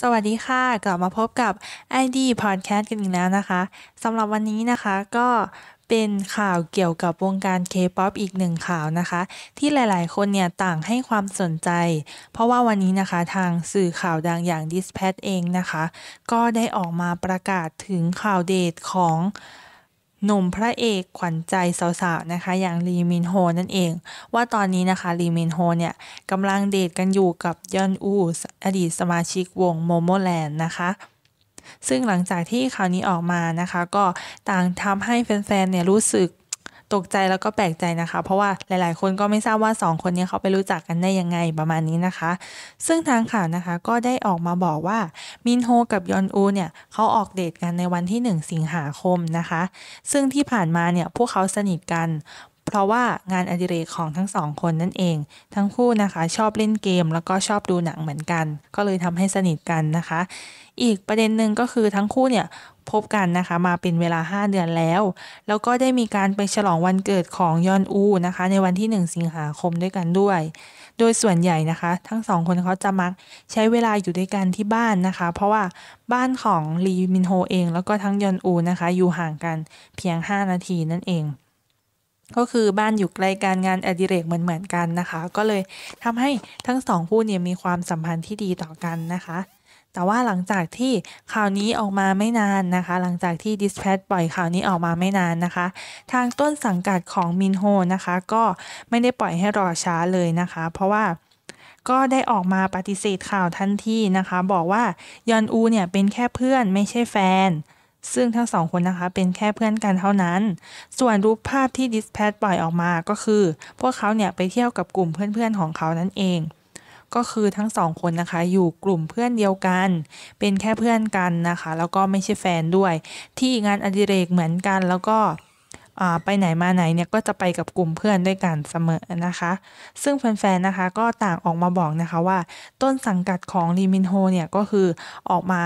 สวัสดีค่ะกลับมาพบกับ ID Podcast กันอีกแล้วนะคะสำหรับวันนี้นะคะก็เป็นข่าวเกี่ยวกับวงการ K-POP อีกหนึ่งข่าวนะคะ ที่หลายๆคนเนี่ยต่างให้ความสนใจ เพราะว่าวันนี้นะคะทางสื่อข่าวดังอย่าง Dispatch เองนะคะ ก็ได้ออกมาประกาศถึงข่าวเดทของหนุ่มพระเอกขวัญใจสาวๆ นะคะ อย่างลีมินโฮนั่นเอง ว่าตอนนี้นะคะลีมินโฮเนี่ยกำลังเดทกันอยู่กับยอนอู อดีตสมาชิกวงโมโมแลนด์นะคะ ซึ่งหลังจากที่ข่าวนี้ออกมานะคะ ก็ต่างทำให้แฟนๆเนี่ยรู้สึกตกใจแล้วก็แปลกใจนะคะ เพราะว่าหลาย ๆ คนก็ไม่ทราบว่า 2 คนนี้เขาไปรู้จักกันได้ยังไงประมาณนี้นะคะ ซึ่งทางข่าวนะคะก็ได้ออกมาบอกว่ามินโฮกับยอนอูเนี่ย เขาออกเดทกันในวันที่ 1 สิงหาคมนะคะ ซึ่งที่ผ่านมาเนี่ยพวกเขาสนิทกันเพราะว่างานอดิเรกของทั้งสองคนนั่นเอง ทั้งคู่นะคะชอบเล่นเกม แล้วก็ชอบดูหนังเหมือนกัน ก็เลยทำให้สนิทกันนะคะ อีกประเด็นหนึ่งก็คือทั้งคู่เนี่ยพบกันนะคะมาเป็นเวลา 5 เดือนแล้ว แล้วก็ได้มีการไปฉลองวันเกิดของยอนอูนะคะ ในวันที่ 1 สิงหาคมด้วยกันด้วย โดยส่วนใหญ่นะคะ ทั้งสองคนเขาจะมักใช้เวลาอยู่ด้วยกันที่บ้านนะคะเพราะว่าบ้านของลีมินโฮเองแล้วก็ทั้งยอนอูนะคะอยู่ห่างกัน เพียง 5 นาทีนั่นเองก็คือบ้านอยู่ใกลการงานอดิเรกเหมือนเหมือนกันนะคะ ก็เลยทำให้ทั้งสองคู่เนี่ยมีความสัมพันธ์ที่ดีต่อกันนะคะแต่ว่าหลังจากที่ข่าวนี้ออกมาไม่นานนะคะ หลังจากที่ Dispatch ปล่อยข่าวนี้ออกมาไม่นานนะคะ ทางต้นสังกัดของมินโฮนะคะก็ไม่ได้ปล่อยให้รอช้าเลยนะคะ เพราะว่าก็ได้ออกมาปฏิเสธข่าวทันทีนะคะ บอกว่ายอนอูเนี่ยเป็นแค่เพื่อน ไม่ใช่แฟนซึ่งทั้งสองคนนะคะเป็นแค่เพื่อนกันเท่านั้น ส่วนรูปภาพที่ดิสแพทปล่อยออกมาก็คือ พวกเขาเนี่ยไปเที่ยวกับกลุ่มเพื่อนๆของเขานั่นเอง ก็คือทั้งสองคนนะคะอยู่กลุ่มเพื่อนเดียวกัน เป็นแค่เพื่อนกันนะคะ แล้วก็ไม่ใช่แฟนด้วย ที่งานอดิเรกเหมือนกันแล้วก็ไปไหนมาไหนเนี่ยก็จะไปกับกลุ่มเพื่อนด้วยกันเสมอนะคะ ซึ่งแฟนๆนะคะก็ต่างออกมาบอกนะคะว่า ต้นสังกัดของลีมินโฮเนี่ยก็คือออกมา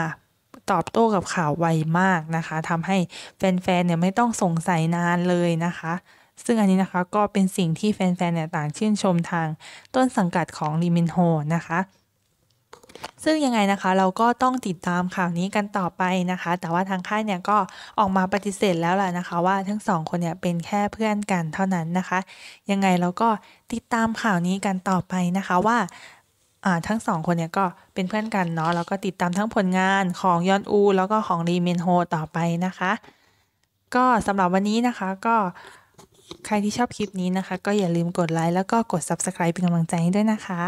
ตอบโต้กับข่าวไวมากนะคะทำให้แฟนๆเนี่ยไม่ต้องสงสัยนานเลยนะคะ ซึ่งอันนี้นะคะก็เป็นสิ่งที่แฟนๆเนี่ยต่างชื่นชมทางต้นสังกัดของลีมินโฮนะคะ ซึ่งยังไงนะคะเราก็ต้องติดตามข่าวนี้กันต่อไปนะคะ แต่ว่าทางค่ายเนี่ยก็ออกมาปฏิเสธแล้วแหละนะคะ ว่าทั้งสองคนเนี่ยเป็นแค่เพื่อนกันเท่านั้นนะคะยังไงเราก็ติดตามข่าวนี้กันต่อไปนะคะว่าทั้งสองคนเนี่ยก็เป็นเพื่อนกันเนาะแล้วก็ติดตามทั้งผลงานของยอนอูแล้วก็ของรีเมนโฮต่อไปนะคะ ก็สำหรับวันนี้นะคะก็ใครที่ชอบคลิปนี้นะคะ ก็อย่าลืมกดไลค์แล้วก็กด Subscribe เป็นกำลังใจให้ด้วยนะคะ